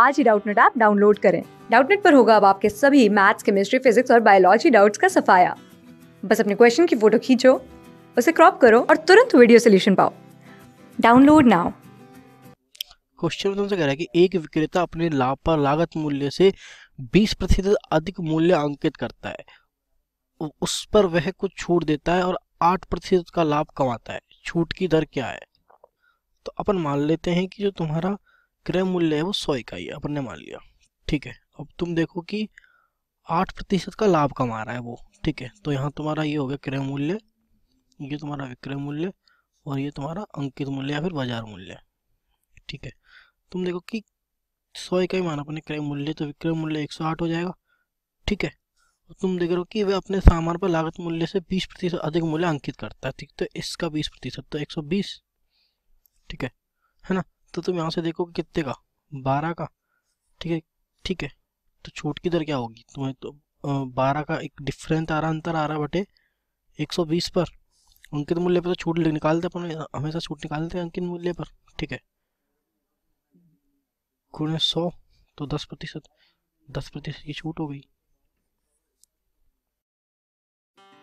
आज ही Doubtnut app download करें डाउटनेट पर होगा अब आपके सभी मैथ्स केमिस्ट्री फिजिक्स और बायोलॉजी डाउट्स का सफाया बस अपने क्वेश्चन की फोटो खींचो उसे क्रॉप करो और तुरंत वीडियो सोल्यूशन पाओ डाउनलोड नाउ क्वेश्चन में तुमसे कह रहा है कि एक विक्रेता अपने लाभ पर लागत मूल्य से 20 प्रतिशत अधिक मूल्य अंकित करता है उस पर वह कुछ छूट देता है और 8 प्रतिशत का लाभ कमाता है छूट की दर क्या है तो अपन मान लेते हैं कि जो तुम्हारा क्रय मूल्य है वो सौ इकाई है अपन ने मान लिया ठीक है अब तुम देखो कि आठ प्रतिशत का लाभ कमा रहा है वो ठीक है तो यहाँ तुम्हारा ये हो गया क्रय मूल्य ये तुम्हारा विक्रय मूल्य और ये तुम्हारा अंकित मूल्य या फिर बाजार मूल्य ठीक है तुम देखो कि सौ इकाई मान अपने क्रय मूल्य तो विक्रय मूल्य एक सौ आठ हो जाएगा ठीक है और तुम देख रहे हो कि वह अपने सामान पर लागत मूल्य से बीस प्रतिशत अधिक मूल्य अंकित करता है ठीक तो इसका बीस प्रतिशत तो एक सौ बीस ठीक है है ना तो तुम यहाँ से देखो कितने का बारह का ठीक है ठीक है तो छूट की दर क्या होगी तुम्हें तो बारह का एक डिफरेंट आ रहा अंतर आ रहा बटे एक सौ बीस पर अंकित मूल्य पर तो छूट निकालते अपन हमेशा छूट निकालते हैं अंकित मूल्य पर ठीक है गुणे सौ तो दस प्रतिशत दस प्रतिशत की छूट हो गई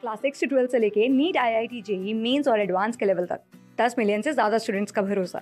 क्लास सिक्स से ट्वेल्थ से लेके NEET I I T JEE mains और एडवांस के लेवल तक दस मिलियन से ज़्यादा स्टूडेंट्स का भरोसा